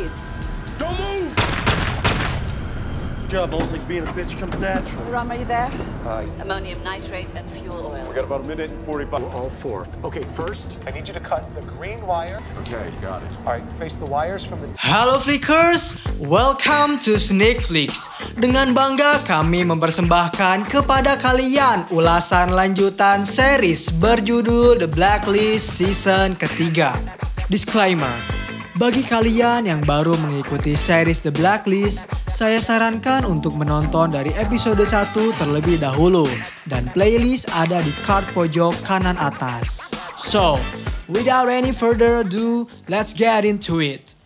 Please. Don't move! Good job, almost Like being a bitch comes natural. Rum, are you there? Uh, Ammonium nitrate and fuel oil. We got about a minute and 45. We're all four. Okay, first, I need you to cut the green wire. Okay, got it. All right, face the wires from the... Hello, Flickers, welcome to Snake Flicks. Dengan bangga kami mempersembahkan kepada kalian ulasan lanjutan series berjudul The Blacklist Season ketiga. Disclaimer, bagi kalian yang baru mengikuti series The Blacklist, saya sarankan untuk menonton dari episode 1 terlebih dahulu dan playlist ada di card pojok kanan atas. So, without any further ado, let's get into it.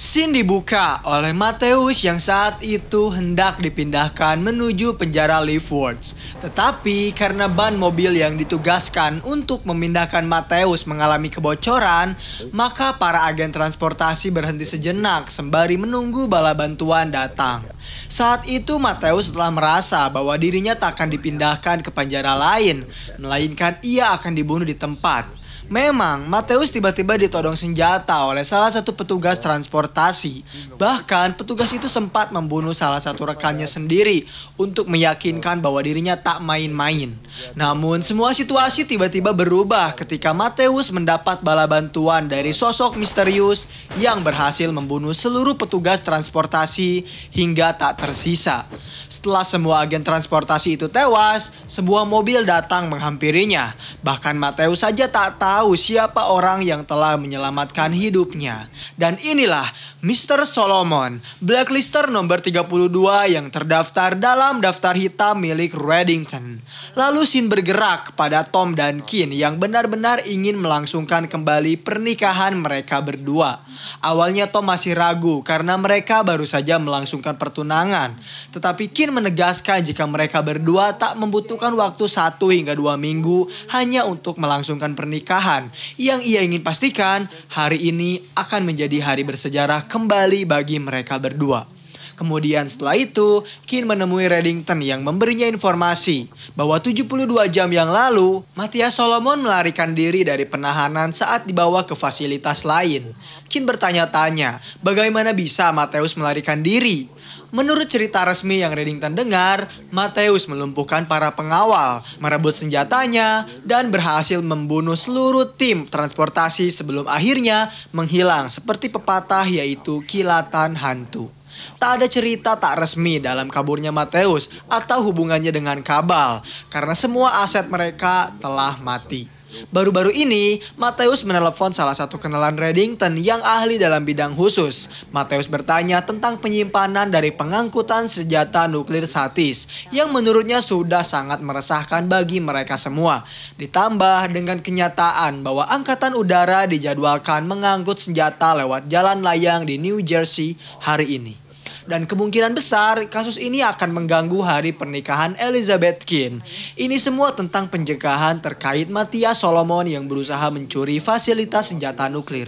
Sin dibuka oleh Mateus yang saat itu hendak dipindahkan menuju penjara Leafwards, Tetapi karena ban mobil yang ditugaskan untuk memindahkan Mateus mengalami kebocoran, maka para agen transportasi berhenti sejenak sembari menunggu bala bantuan datang. Saat itu Mateus telah merasa bahwa dirinya tak akan dipindahkan ke penjara lain, melainkan ia akan dibunuh di tempat. Memang, Mateus tiba-tiba ditodong senjata oleh salah satu petugas transportasi. Bahkan, petugas itu sempat membunuh salah satu rekannya sendiri untuk meyakinkan bahwa dirinya tak main-main. Namun, semua situasi tiba-tiba berubah ketika Mateus mendapat bala bantuan dari sosok misterius yang berhasil membunuh seluruh petugas transportasi hingga tak tersisa. Setelah semua agen transportasi itu tewas, sebuah mobil datang menghampirinya. Bahkan Mateus saja tak tahu tahu siapa orang yang telah menyelamatkan hidupnya. Dan inilah Mr. Solomon, blacklister nomor 32 yang terdaftar dalam daftar hitam milik Reddington. Lalu Sin bergerak pada Tom dan Kin yang benar-benar ingin melangsungkan kembali pernikahan mereka berdua. Awalnya Tom masih ragu karena mereka baru saja melangsungkan pertunangan. Tetapi Kin menegaskan jika mereka berdua tak membutuhkan waktu satu hingga dua minggu hanya untuk melangsungkan pernikahan yang ia ingin pastikan, hari ini akan menjadi hari bersejarah kembali bagi mereka berdua. Kemudian setelah itu, Kin menemui Reddington yang memberinya informasi bahwa 72 jam yang lalu, Matias Solomon melarikan diri dari penahanan saat dibawa ke fasilitas lain. Kin bertanya-tanya, bagaimana bisa Mateus melarikan diri? Menurut cerita resmi yang Reddington dengar, Mateus melumpuhkan para pengawal, merebut senjatanya, dan berhasil membunuh seluruh tim transportasi sebelum akhirnya menghilang seperti pepatah yaitu kilatan hantu. Tak ada cerita tak resmi dalam kaburnya Mateus atau hubungannya dengan Kabal karena semua aset mereka telah mati. Baru-baru ini, Mateus menelepon salah satu kenalan Reddington yang ahli dalam bidang khusus. Mateus bertanya tentang penyimpanan dari pengangkutan senjata nuklir satis yang menurutnya sudah sangat meresahkan bagi mereka semua. Ditambah dengan kenyataan bahwa Angkatan Udara dijadwalkan mengangkut senjata lewat jalan layang di New Jersey hari ini dan kemungkinan besar kasus ini akan mengganggu hari pernikahan Elizabeth Kin. Ini semua tentang pencegahan terkait Matias Solomon yang berusaha mencuri fasilitas senjata nuklir.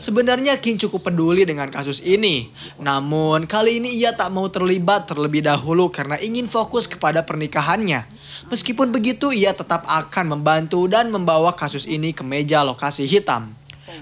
Sebenarnya Kin cukup peduli dengan kasus ini, namun kali ini ia tak mau terlibat terlebih dahulu karena ingin fokus kepada pernikahannya. Meskipun begitu, ia tetap akan membantu dan membawa kasus ini ke meja lokasi hitam.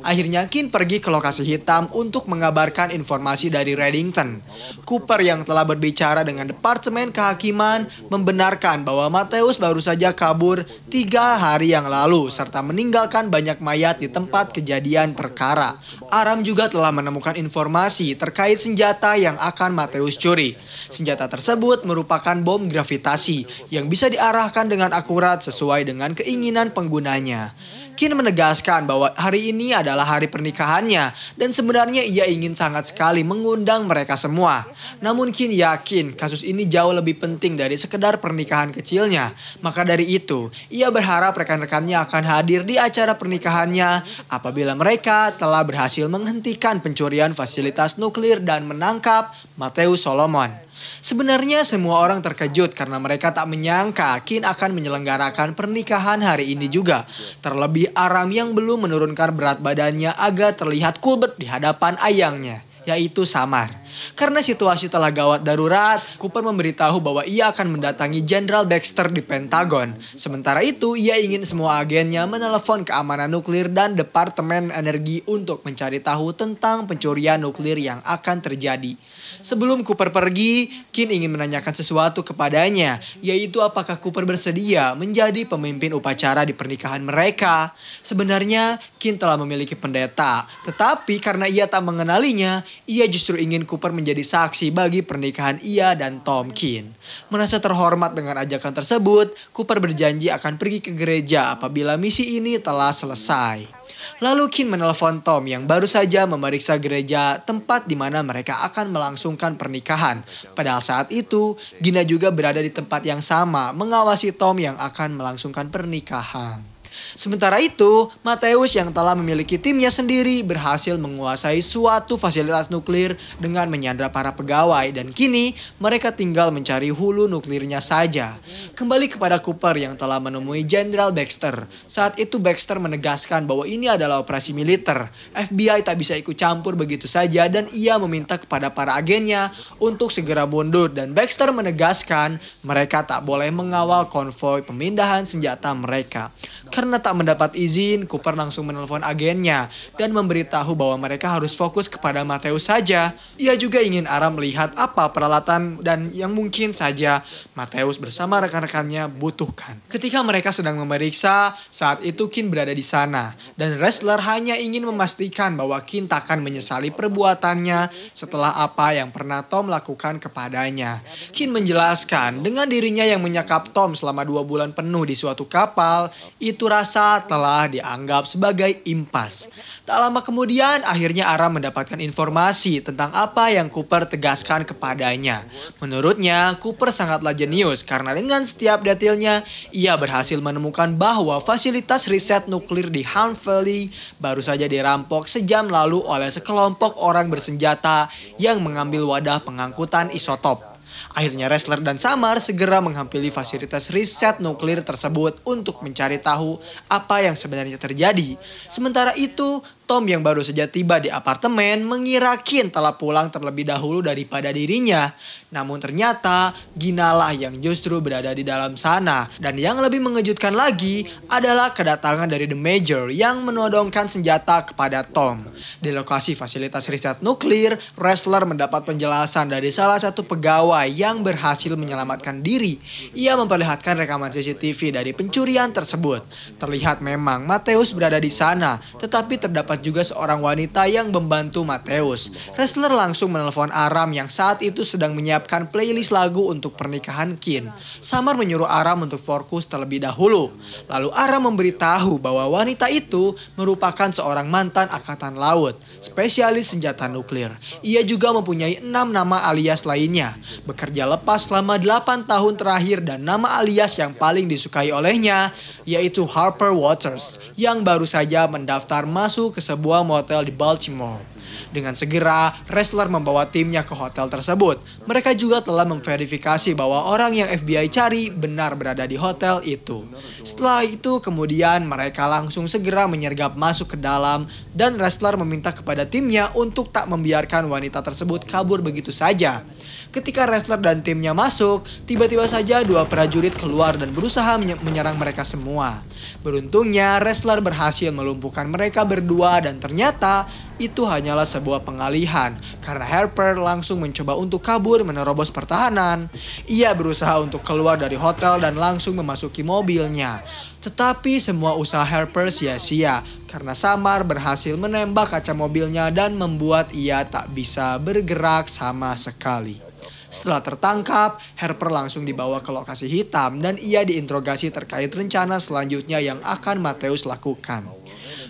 Akhirnya Kin pergi ke lokasi hitam untuk mengabarkan informasi dari Reddington. Cooper yang telah berbicara dengan Departemen Kehakiman membenarkan bahwa Mateus baru saja kabur tiga hari yang lalu serta meninggalkan banyak mayat di tempat kejadian perkara. Aram juga telah menemukan informasi terkait senjata yang akan Mateus curi. Senjata tersebut merupakan bom gravitasi yang bisa diarahkan dengan akurat sesuai dengan keinginan penggunanya. Kin menegaskan bahwa hari ini adalah hari pernikahannya dan sebenarnya ia ingin sangat sekali mengundang mereka semua. Namun Kin yakin kasus ini jauh lebih penting dari sekedar pernikahan kecilnya. Maka dari itu, ia berharap rekan-rekannya akan hadir di acara pernikahannya apabila mereka telah berhasil berhasil menghentikan pencurian fasilitas nuklir dan menangkap Mateus Solomon. Sebenarnya semua orang terkejut karena mereka tak menyangka Kin akan menyelenggarakan pernikahan hari ini juga. Terlebih Aram yang belum menurunkan berat badannya agar terlihat kulbet di hadapan ayangnya yaitu Samar. Karena situasi telah gawat darurat, Cooper memberitahu bahwa ia akan mendatangi Jenderal Baxter di Pentagon. Sementara itu, ia ingin semua agennya menelepon keamanan nuklir dan Departemen Energi untuk mencari tahu tentang pencurian nuklir yang akan terjadi. Sebelum Cooper pergi, Kin ingin menanyakan sesuatu kepadanya, yaitu apakah Cooper bersedia menjadi pemimpin upacara di pernikahan mereka. Sebenarnya, Kin telah memiliki pendeta, tetapi karena ia tak mengenalinya, ia justru ingin Cooper menjadi saksi bagi pernikahan ia dan Tom Kin. Merasa terhormat dengan ajakan tersebut, Cooper berjanji akan pergi ke gereja apabila misi ini telah selesai. Lalu Kin menelpon Tom yang baru saja memeriksa gereja tempat di mana mereka akan melangsungkan pernikahan. Padahal saat itu, Gina juga berada di tempat yang sama mengawasi Tom yang akan melangsungkan pernikahan. Sementara itu, Mateus yang telah memiliki timnya sendiri berhasil menguasai suatu fasilitas nuklir dengan menyandra para pegawai dan kini mereka tinggal mencari hulu nuklirnya saja. Kembali kepada Cooper yang telah menemui Jenderal Baxter. Saat itu Baxter menegaskan bahwa ini adalah operasi militer. FBI tak bisa ikut campur begitu saja dan ia meminta kepada para agennya untuk segera mundur dan Baxter menegaskan mereka tak boleh mengawal konvoi pemindahan senjata mereka. Karena tak mendapat izin, Cooper langsung menelpon agennya dan memberitahu bahwa mereka harus fokus kepada Mateus saja. Ia juga ingin aram melihat apa peralatan dan yang mungkin saja Mateus bersama rekan-rekannya butuhkan. Ketika mereka sedang memeriksa, saat itu Kin berada di sana dan wrestler hanya ingin memastikan bahwa Kin takkan menyesali perbuatannya setelah apa yang pernah Tom lakukan kepadanya. Kin menjelaskan dengan dirinya yang menyekap Tom selama dua bulan penuh di suatu kapal, itu itu rasa telah dianggap sebagai impas. Tak lama kemudian, akhirnya Aram mendapatkan informasi tentang apa yang Cooper tegaskan kepadanya. Menurutnya, Cooper sangatlah jenius karena dengan setiap detailnya, ia berhasil menemukan bahwa fasilitas riset nuklir di Hunt Valley baru saja dirampok sejam lalu oleh sekelompok orang bersenjata yang mengambil wadah pengangkutan isotop. Akhirnya wrestler dan Samar segera menghampiri fasilitas riset nuklir tersebut untuk mencari tahu apa yang sebenarnya terjadi. Sementara itu, Tom yang baru saja tiba di apartemen mengira Kin telah pulang terlebih dahulu daripada dirinya. Namun ternyata Ginalah yang justru berada di dalam sana. Dan yang lebih mengejutkan lagi adalah kedatangan dari The Major yang menodongkan senjata kepada Tom. Di lokasi fasilitas riset nuklir, wrestler mendapat penjelasan dari salah satu pegawai yang berhasil menyelamatkan diri. Ia memperlihatkan rekaman CCTV dari pencurian tersebut. Terlihat memang Mateus berada di sana, tetapi terdapat terdapat juga seorang wanita yang membantu Mateus. Wrestler langsung menelpon Aram yang saat itu sedang menyiapkan playlist lagu untuk pernikahan Kin. Samar menyuruh Aram untuk fokus terlebih dahulu. Lalu Aram memberitahu bahwa wanita itu merupakan seorang mantan angkatan laut, spesialis senjata nuklir. Ia juga mempunyai enam nama alias lainnya, bekerja lepas selama 8 tahun terakhir dan nama alias yang paling disukai olehnya, yaitu Harper Waters, yang baru saja mendaftar masuk ke sebuah motel di Baltimore. Dengan segera, wrestler membawa timnya ke hotel tersebut. Mereka juga telah memverifikasi bahwa orang yang FBI cari benar berada di hotel itu. Setelah itu, kemudian mereka langsung segera menyergap masuk ke dalam dan wrestler meminta kepada timnya untuk tak membiarkan wanita tersebut kabur begitu saja. Ketika wrestler dan timnya masuk, tiba-tiba saja dua prajurit keluar dan berusaha menyerang mereka semua. Beruntungnya, wrestler berhasil melumpuhkan mereka berdua dan ternyata itu hanyalah sebuah pengalihan karena Harper langsung mencoba untuk kabur menerobos pertahanan. Ia berusaha untuk keluar dari hotel dan langsung memasuki mobilnya. Tetapi semua usaha Harper sia-sia karena Samar berhasil menembak kaca mobilnya dan membuat ia tak bisa bergerak sama sekali. Setelah tertangkap, Harper langsung dibawa ke lokasi hitam dan ia diinterogasi terkait rencana selanjutnya yang akan Mateus lakukan.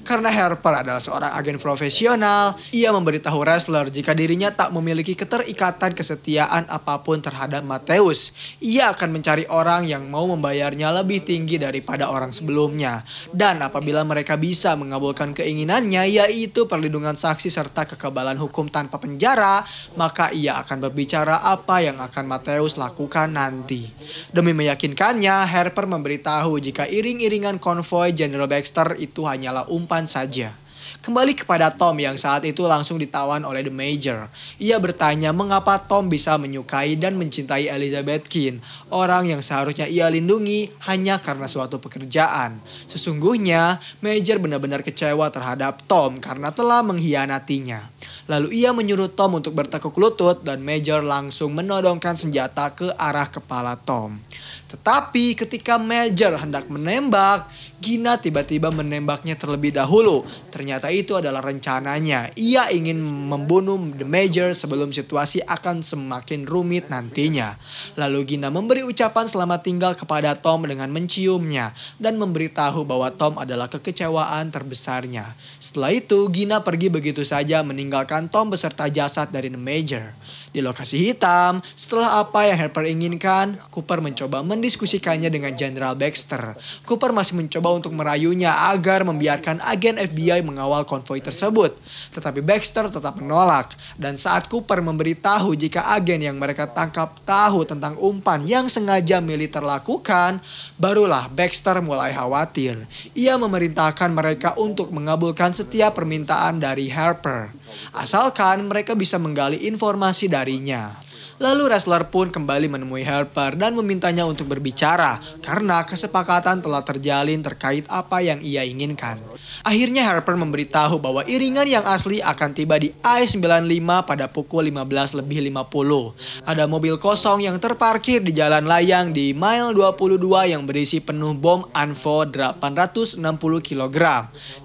Karena Harper adalah seorang agen profesional, ia memberitahu wrestler jika dirinya tak memiliki keterikatan kesetiaan apapun terhadap Mateus. Ia akan mencari orang yang mau membayarnya lebih tinggi daripada orang sebelumnya. Dan apabila mereka bisa mengabulkan keinginannya yaitu perlindungan saksi serta kekebalan hukum tanpa penjara, maka ia akan berbicara apa yang akan Mateus lakukan nanti. Demi meyakinkannya, Harper memberitahu jika iring-iringan konvoy General Baxter itu hanyalah umpan depan saja. Kembali kepada Tom yang saat itu langsung ditawan oleh The Major. Ia bertanya mengapa Tom bisa menyukai dan mencintai Elizabeth Keane, orang yang seharusnya ia lindungi hanya karena suatu pekerjaan. Sesungguhnya, Major benar-benar kecewa terhadap Tom karena telah mengkhianatinya. Lalu ia menyuruh Tom untuk bertekuk lutut dan Major langsung menodongkan senjata ke arah kepala Tom. Tetapi ketika Major hendak menembak, Gina tiba-tiba menembaknya terlebih dahulu. Ternyata itu adalah rencananya. Ia ingin membunuh The Major sebelum situasi akan semakin rumit nantinya. Lalu Gina memberi ucapan selamat tinggal kepada Tom dengan menciumnya dan memberitahu bahwa Tom adalah kekecewaan terbesarnya. Setelah itu, Gina pergi begitu saja meninggalkan Tom beserta jasad dari The Major. Di lokasi hitam, setelah apa yang Harper inginkan, Cooper mencoba mendirikan mendiskusikannya dengan Jenderal Baxter. Cooper masih mencoba untuk merayunya agar membiarkan agen FBI mengawal konvoi tersebut. Tetapi Baxter tetap menolak. Dan saat Cooper memberitahu jika agen yang mereka tangkap tahu tentang umpan yang sengaja militer lakukan, barulah Baxter mulai khawatir. Ia memerintahkan mereka untuk mengabulkan setiap permintaan dari Harper. Asalkan mereka bisa menggali informasi darinya. Lalu wrestler pun kembali menemui Harper dan memintanya untuk berbicara karena kesepakatan telah terjalin terkait apa yang ia inginkan. Akhirnya Harper memberitahu bahwa iringan yang asli akan tiba di I-95 pada pukul 15 lebih 50. Ada mobil kosong yang terparkir di jalan layang di mile 22 yang berisi penuh bom Anvo 860 kg.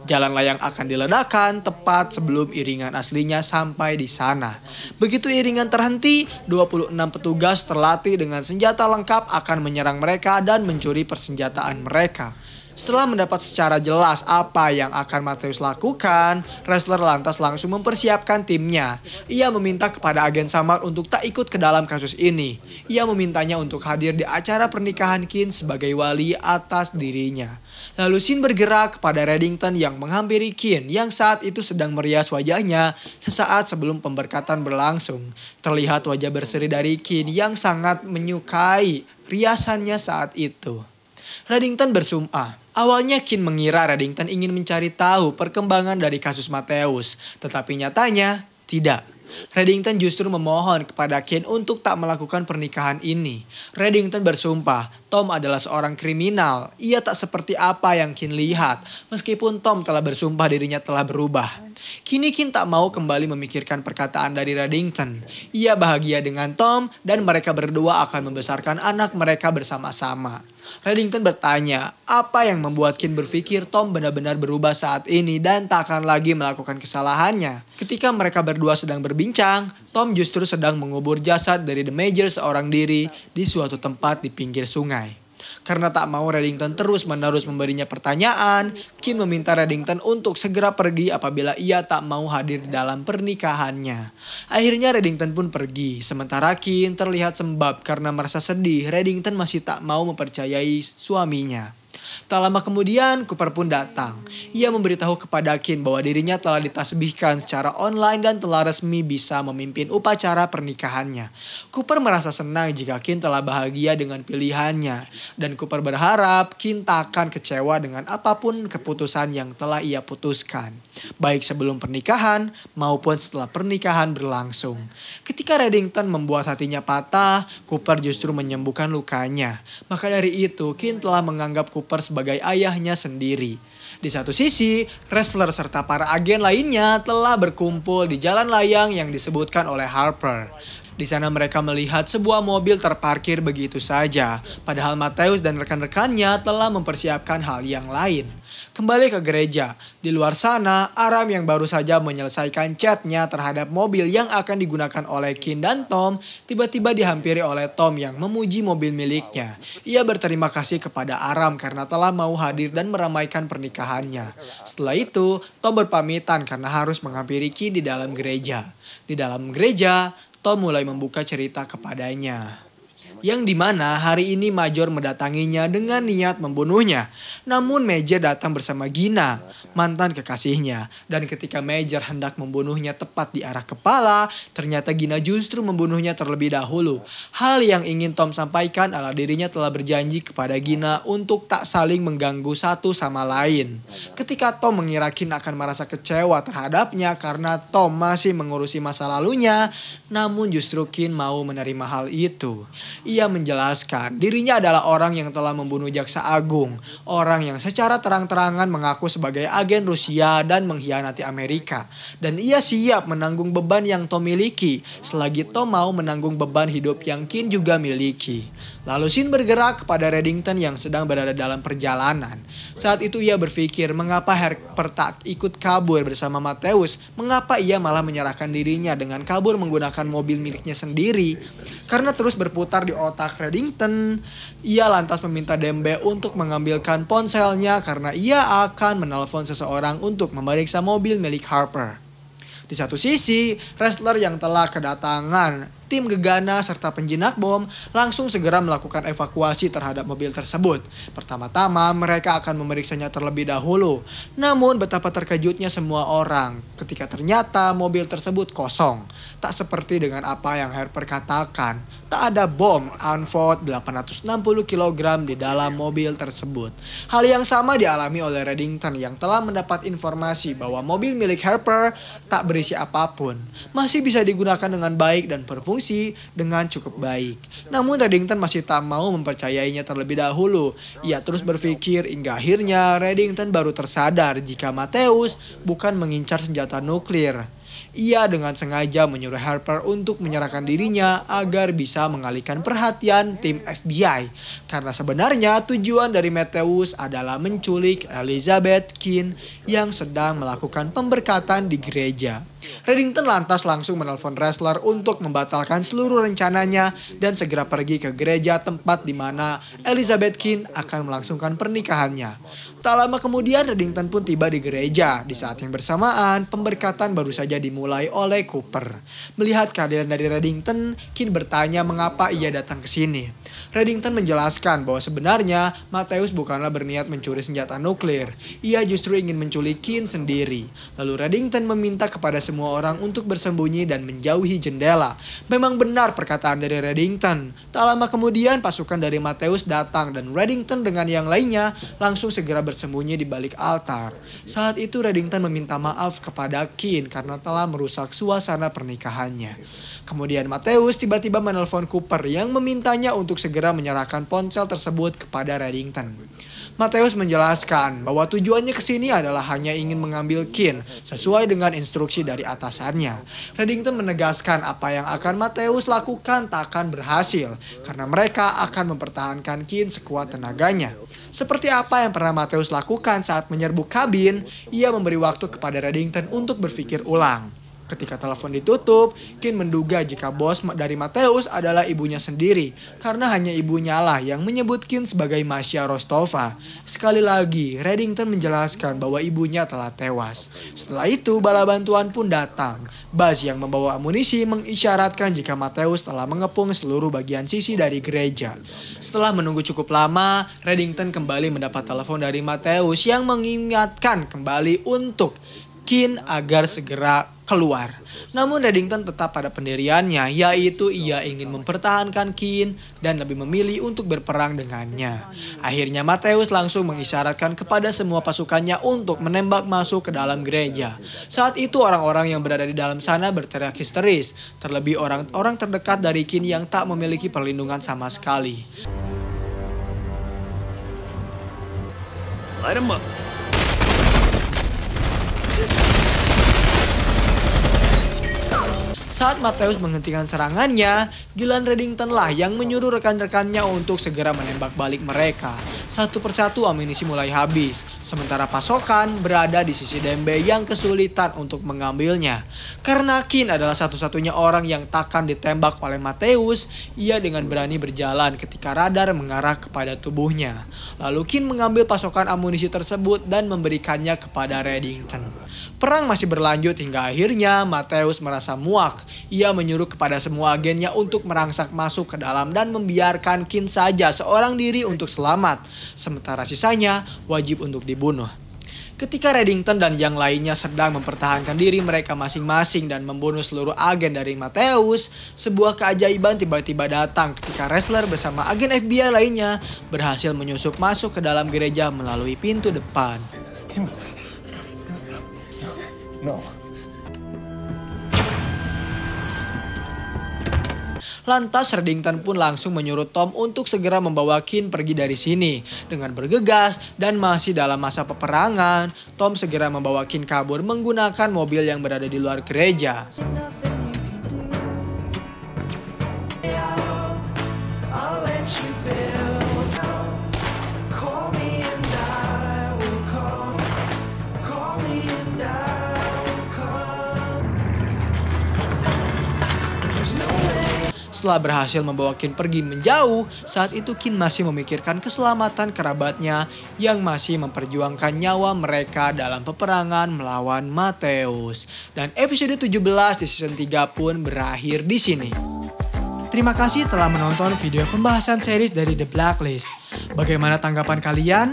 Jalan layang akan diledakkan tepat sebelum iringan aslinya sampai di sana. Begitu iringan terhenti, dua 26 petugas terlatih dengan senjata lengkap akan menyerang mereka dan mencuri persenjataan mereka. Setelah mendapat secara jelas apa yang akan Mateus lakukan, wrestler lantas langsung mempersiapkan timnya. Ia meminta kepada agen samar untuk tak ikut ke dalam kasus ini. Ia memintanya untuk hadir di acara pernikahan Kin sebagai wali atas dirinya. Lalu Sin bergerak kepada Reddington yang menghampiri Kin yang saat itu sedang merias wajahnya sesaat sebelum pemberkatan berlangsung. Terlihat wajah berseri dari Kin yang sangat menyukai riasannya saat itu. Reddington bersumpah, Awalnya Kin mengira Reddington ingin mencari tahu perkembangan dari kasus Mateus, tetapi nyatanya tidak. Reddington justru memohon kepada Kin untuk tak melakukan pernikahan ini. Reddington bersumpah, Tom adalah seorang kriminal. Ia tak seperti apa yang Kin lihat, meskipun Tom telah bersumpah dirinya telah berubah. Kini Kin tak mau kembali memikirkan perkataan dari Reddington. Ia bahagia dengan Tom dan mereka berdua akan membesarkan anak mereka bersama-sama. Reddington bertanya, apa yang membuat Kin berpikir Tom benar-benar berubah saat ini dan tak akan lagi melakukan kesalahannya? Ketika mereka berdua sedang berbincang, Tom justru sedang mengubur jasad dari The Major seorang diri di suatu tempat di pinggir sungai. Karena tak mau Reddington terus-menerus memberinya pertanyaan, Kin meminta Reddington untuk segera pergi apabila ia tak mau hadir dalam pernikahannya. Akhirnya Reddington pun pergi, sementara Kin terlihat sembab karena merasa sedih Reddington masih tak mau mempercayai suaminya. Tak lama kemudian, Cooper pun datang. Ia memberitahu kepada Kin bahwa dirinya telah ditasbihkan secara online dan telah resmi bisa memimpin upacara pernikahannya. Cooper merasa senang jika Kin telah bahagia dengan pilihannya. Dan Cooper berharap Kin takkan kecewa dengan apapun keputusan yang telah ia putuskan. Baik sebelum pernikahan maupun setelah pernikahan berlangsung. Ketika Reddington membuat hatinya patah, Cooper justru menyembuhkan lukanya. Maka dari itu, Kin telah menganggap Cooper sebagai ayahnya sendiri. Di satu sisi, wrestler serta para agen lainnya telah berkumpul di jalan layang yang disebutkan oleh Harper. Di sana mereka melihat sebuah mobil terparkir begitu saja, padahal Mateus dan rekan-rekannya telah mempersiapkan hal yang lain kembali ke gereja. Di luar sana, Aram yang baru saja menyelesaikan chatnya terhadap mobil yang akan digunakan oleh Kin dan Tom, tiba-tiba dihampiri oleh Tom yang memuji mobil miliknya. Ia berterima kasih kepada Aram karena telah mau hadir dan meramaikan pernikahannya. Setelah itu, Tom berpamitan karena harus menghampiri Kin di dalam gereja. Di dalam gereja, Tom mulai membuka cerita kepadanya yang dimana hari ini Major mendatanginya dengan niat membunuhnya. Namun Major datang bersama Gina, mantan kekasihnya. Dan ketika Major hendak membunuhnya tepat di arah kepala, ternyata Gina justru membunuhnya terlebih dahulu. Hal yang ingin Tom sampaikan adalah dirinya telah berjanji kepada Gina untuk tak saling mengganggu satu sama lain. Ketika Tom mengira Gina akan merasa kecewa terhadapnya karena Tom masih mengurusi masa lalunya, namun justru Kin mau menerima hal itu. Ia menjelaskan, dirinya adalah orang yang telah membunuh jaksa agung, orang yang secara terang-terangan mengaku sebagai agen Rusia dan mengkhianati Amerika. Dan ia siap menanggung beban yang Tom miliki, selagi Tom mau menanggung beban hidup yang Kim juga miliki. Lalu Shin bergerak kepada Reddington yang sedang berada dalam perjalanan. Saat itu ia berpikir mengapa Harper tak ikut kabur bersama Mateus, mengapa ia malah menyerahkan dirinya dengan kabur menggunakan mobil miliknya sendiri. Karena terus berputar di otak Reddington, ia lantas meminta Dembe untuk mengambilkan ponselnya karena ia akan menelpon seseorang untuk memeriksa mobil milik Harper. Di satu sisi, wrestler yang telah kedatangan tim Gegana serta penjinak bom langsung segera melakukan evakuasi terhadap mobil tersebut. Pertama-tama, mereka akan memeriksanya terlebih dahulu. Namun, betapa terkejutnya semua orang ketika ternyata mobil tersebut kosong. Tak seperti dengan apa yang Harper katakan, tak ada bom Anford 860 kg di dalam mobil tersebut. Hal yang sama dialami oleh Reddington yang telah mendapat informasi bahwa mobil milik Harper tak berisi apapun, masih bisa digunakan dengan baik dan berfungsi berfungsi dengan cukup baik. Namun Reddington masih tak mau mempercayainya terlebih dahulu. Ia terus berpikir hingga akhirnya Reddington baru tersadar jika Mateus bukan mengincar senjata nuklir. Ia dengan sengaja menyuruh Harper untuk menyerahkan dirinya agar bisa mengalihkan perhatian tim FBI. Karena sebenarnya tujuan dari Mateus adalah menculik Elizabeth Keane yang sedang melakukan pemberkatan di gereja. Reddington lantas langsung menelpon wrestler untuk membatalkan seluruh rencananya dan segera pergi ke gereja tempat di mana Elizabeth Kin akan melangsungkan pernikahannya. Tak lama kemudian Reddington pun tiba di gereja. Di saat yang bersamaan, pemberkatan baru saja dimulai oleh Cooper. Melihat kehadiran dari Reddington, Kin bertanya mengapa ia datang ke sini. Reddington menjelaskan bahwa sebenarnya Mateus bukanlah berniat mencuri senjata nuklir. Ia justru ingin menculik Kin sendiri. Lalu Reddington meminta kepada semua orang untuk bersembunyi dan menjauhi jendela. Memang benar perkataan dari Reddington. Tak lama kemudian pasukan dari Mateus datang dan Reddington dengan yang lainnya langsung segera bersembunyi di balik altar. Saat itu Reddington meminta maaf kepada Kin karena telah merusak suasana pernikahannya. Kemudian Mateus tiba-tiba menelpon Cooper yang memintanya untuk segera segera menyerahkan ponsel tersebut kepada Reddington. Mateus menjelaskan bahwa tujuannya ke sini adalah hanya ingin mengambil Kin sesuai dengan instruksi dari atasannya. Reddington menegaskan apa yang akan Mateus lakukan tak akan berhasil karena mereka akan mempertahankan Kin sekuat tenaganya. Seperti apa yang pernah Mateus lakukan saat menyerbu kabin, ia memberi waktu kepada Reddington untuk berpikir ulang. Ketika telepon ditutup, Kin menduga jika bos dari Mateus adalah ibunya sendiri, karena hanya ibunya lah yang menyebut Kin sebagai Masya Rostova. Sekali lagi, Reddington menjelaskan bahwa ibunya telah tewas. Setelah itu, bala bantuan pun datang. Baz yang membawa amunisi mengisyaratkan jika Mateus telah mengepung seluruh bagian sisi dari gereja. Setelah menunggu cukup lama, Reddington kembali mendapat telepon dari Mateus yang mengingatkan kembali untuk Kin agar segera keluar. Namun Reddington tetap pada pendiriannya, yaitu ia ingin mempertahankan Kin dan lebih memilih untuk berperang dengannya. Akhirnya Mateus langsung mengisyaratkan kepada semua pasukannya untuk menembak masuk ke dalam gereja. Saat itu orang-orang yang berada di dalam sana berteriak histeris, terlebih orang-orang terdekat dari Kin yang tak memiliki perlindungan sama sekali. Light him up. Saat Mateus menghentikan serangannya, Gilan Reddington lah yang menyuruh rekan-rekannya untuk segera menembak balik mereka. Satu persatu amunisi mulai habis, sementara pasokan berada di sisi Dembe yang kesulitan untuk mengambilnya. Karena Kin adalah satu-satunya orang yang takkan ditembak oleh Mateus, ia dengan berani berjalan ketika radar mengarah kepada tubuhnya. Lalu Kin mengambil pasokan amunisi tersebut dan memberikannya kepada Reddington. Perang masih berlanjut hingga akhirnya Mateus merasa muak ia menyuruh kepada semua agennya untuk merangsak masuk ke dalam dan membiarkan Kin saja seorang diri untuk selamat, sementara sisanya wajib untuk dibunuh. Ketika Reddington dan yang lainnya sedang mempertahankan diri mereka masing-masing dan membunuh seluruh agen dari Mateus, sebuah keajaiban tiba-tiba datang ketika wrestler bersama agen FBI lainnya berhasil menyusup masuk ke dalam gereja melalui pintu depan. Lantas Reddington pun langsung menyuruh Tom untuk segera membawa Kin pergi dari sini. Dengan bergegas dan masih dalam masa peperangan, Tom segera membawa Kin kabur menggunakan mobil yang berada di luar gereja. Setelah berhasil membawa Kin pergi menjauh, saat itu Kin masih memikirkan keselamatan kerabatnya yang masih memperjuangkan nyawa mereka dalam peperangan melawan Mateus. Dan episode 17 di season 3 pun berakhir di sini. Terima kasih telah menonton video pembahasan series dari The Blacklist. Bagaimana tanggapan kalian?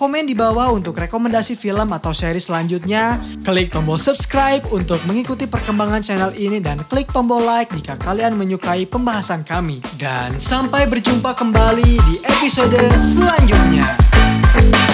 Komen di bawah untuk rekomendasi film atau seri selanjutnya. Klik tombol subscribe untuk mengikuti perkembangan channel ini dan klik tombol like jika kalian menyukai pembahasan kami. Dan sampai berjumpa kembali di episode selanjutnya.